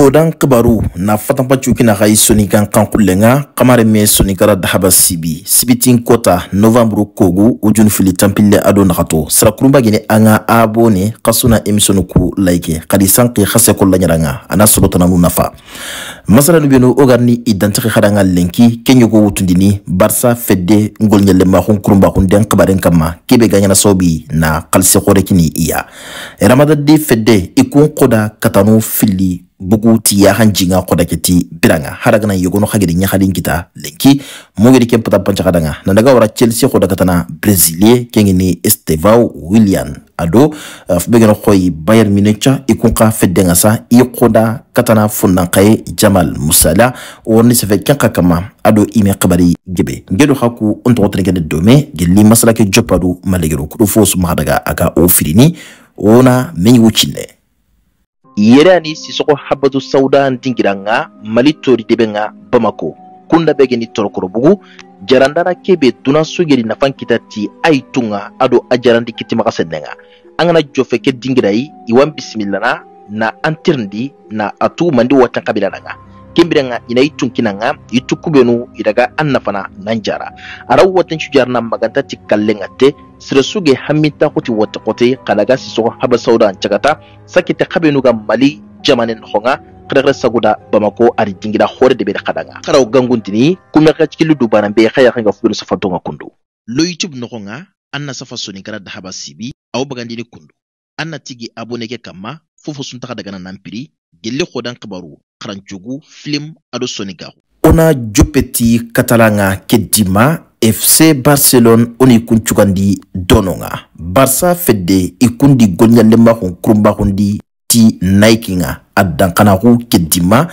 kodan kabaru na fatanpa cuki na xayi sonikan kankullenga xamare me sonikara dahaba sibi sibitin kota novanburu kogu u junufili ado naxato sirakurunba gini an ga abo ku layike xadi sanki xase ko laɲaranga a n'a nafa masalanu benu o i dantixi xadanga lenki ke wutundini barisa fedde ngolɲɛlɛmaxun kurunbaxunden xibaren kanma ke be gaɲanasaw na xalise xore iya ramadade fedde i kun koda katanu fili buguti ya han jinga ko daketi biranga haragana yugo no hagedi nya kita linki mogedi kem pata panca kadanga na daga wara Chelsea ko daga Brazilie kengi ni Estevao William ado eh, fbegeno koy Bayern Munich ikun ka fedenga sa ikoda katana funna kay Jamal Musala woni se fekken ado ime qabari gebe ngedo haku onto trinken dome gelli masala ke jopadu malegero ko fos aga o firini ona men yerani sisɔgɔ habatu sawuda dingira nga mali tori debe nga bamako kunda bege ni torokoro bugu jarandara kebe duna sugeri nafan kita ti a yi ado a jarandi kitimaga sɛnɛ ga an kana jɔfɛ kɛ dingira iwan bisimilana na an tirindi na atu mandi watan kabila na kembiranga ina itun kinanga itukubenu iraga annafana nanjara araw watan shujarna maganta ti kallenga te sirasuge hamita kuti wata kote kalaga sisogo haba sauda cagata sakite kabenu ga mali jamane honga kadagara saguda bamako ari dingira hore de bere kadanga karaw ganguntini kumeka cikilu dubana be khaya khanga fulu safa kundu lo youtube nokonga anna safa soni kara da sibi aw bagandini kundu anna tigi abone kama fofo sunta kadagana nampiri gelle khodan kabaru karancogo film ado sonigago ona jopeti katalanga dima fc barcelone oni kun cugandi dɔnɔga barsa fede i kundi di golɲalenba kun kurunba kun di ti nayikinga a ke dima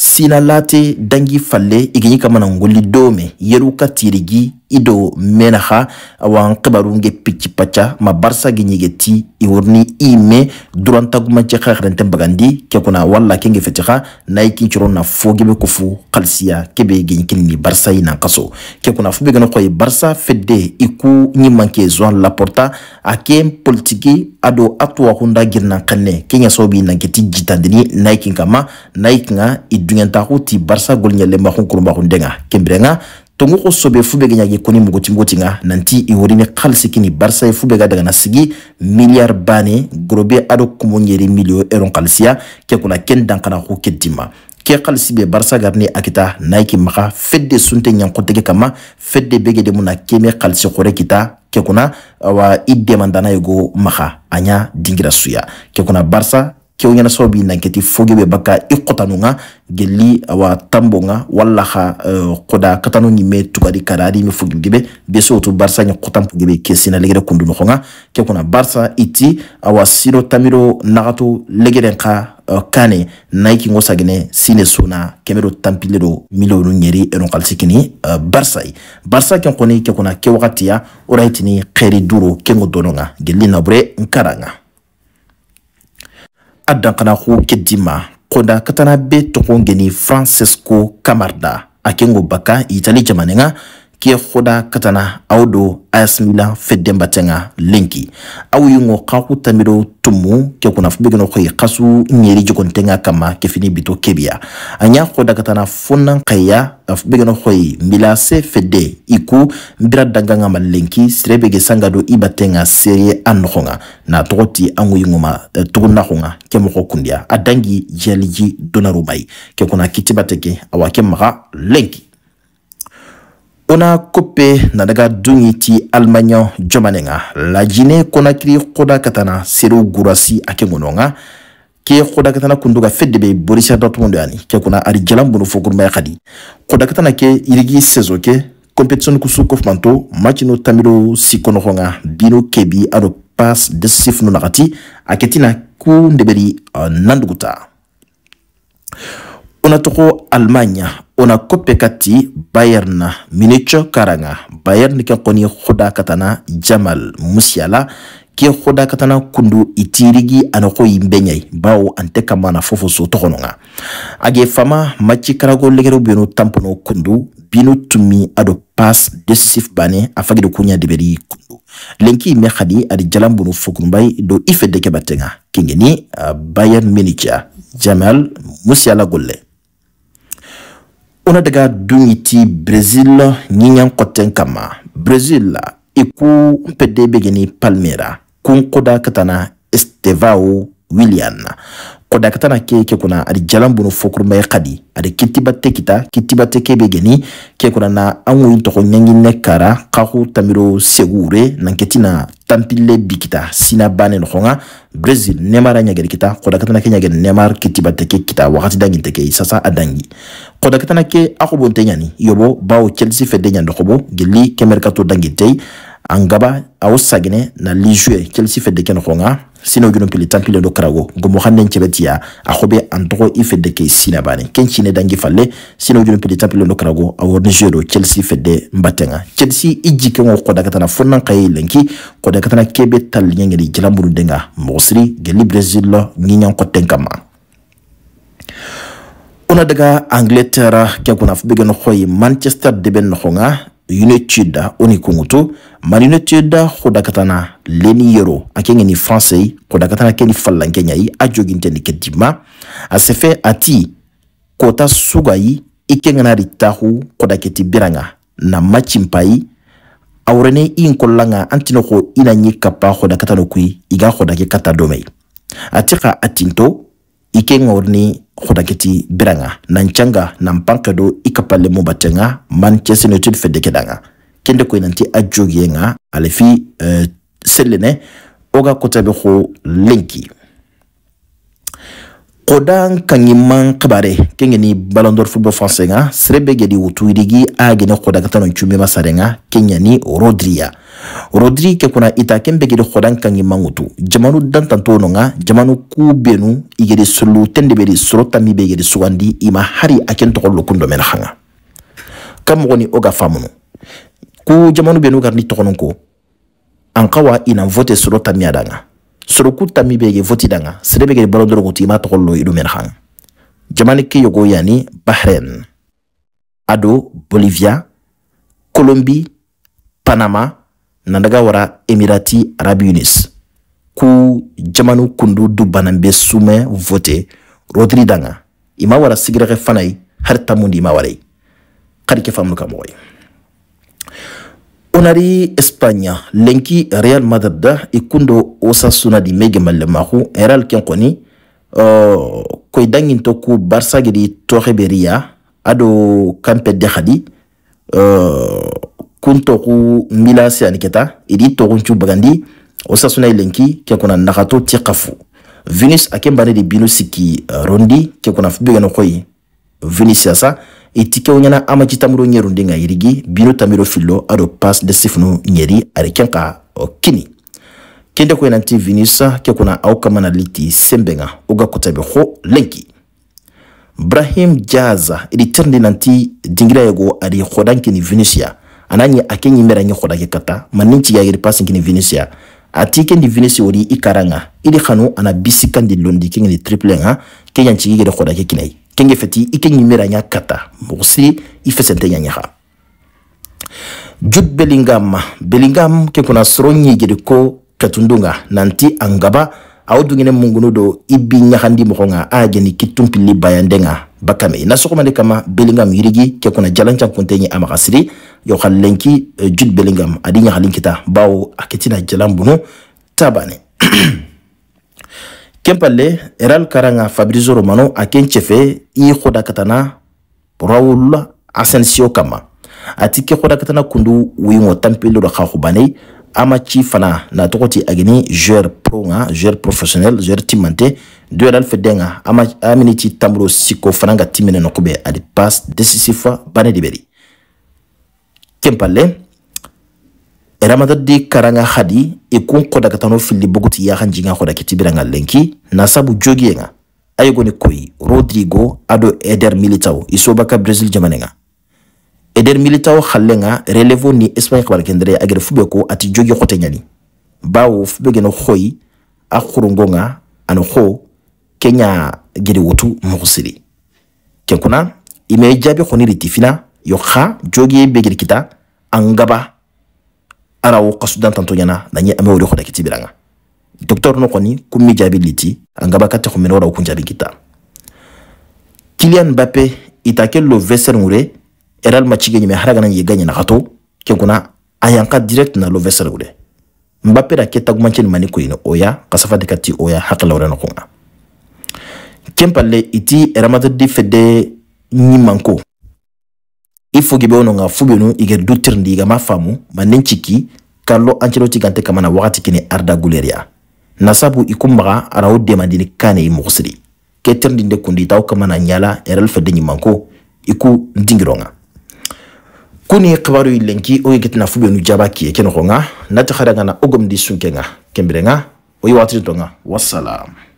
silalate dangi falle iginyi kamana ngoli dome yeruka tirigi ido menaha awan kibarunge pichi pacha ma barsa ginyige ti iwurni ime duranta guma jekha khrente bagandi kekuna walla kenge fetiha na ikin churona fogebe kufu kalsiya kebe ginyikini ni barsa ina kaso kekuna fube gano koy barsa fedde iku nyimanke zwan laporta akem politiki ado atwa hunda girna kanne kenya sobi na keti jitandini na ikin kama na ikinga idu dungenta ti barsa gol nyalle mahun kurma hundenga kembrenga tongo ko sobe fube ga nyagi koni muguti muguti nga nanti i me khalsi kini barsa e fube ga daga na sigi milliard bane grobe ado nyeri milio eron khalsiya ke kuna ken dankana ko kedima ke khalsi be barsa garni akita naiki maka fedde sunte ko tege kama fedde bege de muna keme khalsi khore kita ke kuna wa idde mandana yego maka anya dingira suya ke kuna barsa keo ɲɛna sababu i nankɛti foge be baka i e kɔtanu ga geli awa tambo ga walla ha euh, koda katanu ɲime tugadi kada adi ime fogimgebe beso to barsa ɲa kɔtan pugebe ke sina legere kundu nɔgɔ ga ke kuna barsa iti awa sino tamiro nagato legeren ka euh, kane naiki ngo sagene sine sona kemero tampile do milionu nyeri eno kalsi kini uh, barsa i barsa ken koni ke kuna ke wakati ya oraitini kheri duro kengo dononga gelina bre nkaranga a dankanako ke dima koda katana be togo ngeni francisco camarda a ke ngo baka itali jamani nga kia katana aw do ayasmila feddenba tenga lenki aw kaku tamiro tumu ke kunafu begeno koyi kasu ɲeri jogontenga kama kefini bito kebiya a ɲa katana fonnan kaya afu begeno koyi milase fedde iku nbira danganga ma lenki sire bege sanga serie a na tɔgɔ ti an ŋo ye ŋoma eh, tugunna ke mɔgɔ kundiya a jaliji donaruma ke kuna kitibate ke awa ke ona kope na daga dungi ti almaɲa jɔmanen ga lajine konakiri kodakatana serew gurasi a ke ŋɔnɔ ga ke kodakatana kundu ga fedde be borisia dortmund yani ke kuna arijalan bunu fokurumaya kadi kodakatana ke irigi sezo ke competition kusu kofmanto match no tamiro sikonoxo ga bino kebi ado pass décisif nu naxati a ke tina ku ndeberi euh, nanduguta unatoka Almanya kope kati Bayern na Munich karanga Bayern ke koni khuda katana Jamal Musiala ke khuda katana kundu itirigi anako imbenyai bau ante na fofo so tokononga age fama machi karago legero bino tampono kundu bino tumi ado pass decisif bane afagi do kunya deberi kundu lenki me khadi adi jalambuno fokumbai do ife deke batenga kingeni uh, Bayern Munich Jamal Musiala golle ona daga dungiti brazil ɲiɲan kɔtɛn kama brazil iku mpede begeni palmera kunkoda katana estevao william koda ka tana ke ke kuna adi jalan bunu fokurma ya kadi adi kitibate kita kitibate ke be ke kuna na angu intoko nyangi ne kara kaku tamiro segure nanketi na tampile bi sina bane noko brazil nemar ya kita koda ke nyageri nemar kitibate ke kita wakati dangi teke isasa adangi koda ka tana ke nyani yobo bao chelsea fede nyando kobo gili kemerkato dangi tei angaba au sagine na lijue chelsea fede ke sino gino tuli tampile do karago gomo hannen cebetiya a hobe an togo i ke sina bane kencine dangi falle sino gino tuli tampile do karago a worni jeu chelsea fedde mbatenga chelsea i jike ngo koda katana fonnan kaye lenki koda katana kebe tal nyengeri jalamburu denga mosri geli brazil nginyan kotten kama una daga angleterre ke kuna fubege no hoyi manchester deben no honga yune chida oni kungutu marine chida khudakatana leni yero akenge ni francais khudakatana keni falankenya yi ajoginte ni kedima asefe ati kota sugayi ikengana ritahu kodaketi biranga na machimpayi awrene i nkollanga antino ko ina nyi kappa khudakatano kui iga khudake kata domei atika atinto ikenga orni khodakiti biranga nanchanga nampanka do ikapale mubatenga manchester united fedekedanga kende ko nanti ajogienga alefi uh, selene oga kotabe ko linki kodan kangiman kabare kengeni ballon d'or football français nga serebe gedi wutuirigi agene khodakata no masarenga kenyani rodria rodri ke kuna ita kembe gede khodan kangi mangutu jamanu dantan tono nga jamanu kubenu igede sulu tende beri surota mi be gede suwandi ima hari aken toko lo kundo mena hanga kam goni oga famunu. ku jamanu benu garni toko ko Ankawa ina vote surota mi adanga suruku tami be voti danga sirebe gidi balo doro ima toko lo idu mena hanga Jamanu ke yogo yani bahrain ado bolivia colombie panama na daga wara emirati arabu unis ku jamanu kundu du banan be sumɛ vote rodiri danga i ma wara sigirɛgɛ fana ye har tamundi i wara ye kadi kɛ famunu ka onari espagna lenki real madrid da i osasuna di mege mallemaxu real ken kɔni koy danginto ku barsa gidi toxe ado kampe dexadi uh, kuntoku mbila si aniketa idi tokuncu bagandi o sasuna i lenki ke kuna nagato ti venus ake di binu siki euh, rondi ke kuna fubegeno koyi venus yasa i ti ama ci tamiro ɲɛ rondi binu tamiro filo ado pas de sifunu ɲeri ari ken kende ko nanti venus ke kuna aw kamana liti sembe ŋa kutabe ho lenki brahim jaza idi terndi nanti dingira yego adi hodankini venus ya ananye akenyimera nye khoda ke kata maninchi ya irpasi ngini Vinicius ati kendi Vinicius ori ikaranga ili khanu ana bisika ndi londi kengi triple nga kenya nchiki gere khoda ke kinai kenge feti ikenyimera nya kata musi ifesente nya nya Jude Bellingham Bellingham ke kuna soro nyigiri ko katundunga nanti angaba awdungine mungunu do ibi nyakandi mokonga ajeni kitumpili bayandenga bakame na sɔgɔma de kama bellingham yirigi kɛ kɔnɔ jalanjan kun tɛ ɲɛ a magasiri yɔkalenki euh, jude bellingham adi ɲagalin kita bawo a kɛtina jalan bunu ta bane kempalle real karanga fabrizio romano a kɛ n cɛfɛ i kɔda ka tana raul asensio kama a ti kɛ kɔda ka tana kundu wiŋɔ tanpelo dɔ ka hubane an ci fana na tɔgɔ ti a gini joueur pro ŋa joueur professionnel joueur ti mante do yɛrɛ fɛ dɛ ŋa ci tanburo siko fana ka e ti minɛ nɔkɔ ali passe décisif bane de bɛ kempale eramadadi karanga hadi ikun koda ka tano fili boguti ya kan jinga koda kitibira nga lenki na sabu jogi e nga ayo ni koi rodrigo ado eder militao isobaka e brazil jamanenga eder militao khalenga relevo ni espagne kabar kendere agere fube ko ati jogi xote nyani bawo fube geno xoyi a xurungonga ano xo kenya gede wotu moxusiri ken kuna ime jaabi xoniri ti yo xa jogi be gede kita angaba arawo kasudantanto ɲana naɲe ame wode xona kiti biranga docteur no xoni kummi jabi liti angaba kate xumene wora kun jaabi kita kilian bape itake lo veser ŋure real machige nyime haragana yiga nyina gato kenkuna ayanka direct na lovesa rewde mbappe da keta gumancen mani ko ina oya kasafa de oya hakla wala ko nga iti real di fede nyimanko ifo gibe ono nga fubenu iger dutir ndi ga mafamu manenciki Carlo Ancelotti gante kamana wakati kini Arda Guleria nasabu ikumbaga araw demandini kane i mugusiri ketirndinde kundi taw kamana ɲala erel fede ɲimanko iku ndingironga kuni kibaru ilenki oye gitna fubi onu jaba kiye keno konga nati khadanga na ogomdi sunkenga kembirenga oye watri tonga wassalam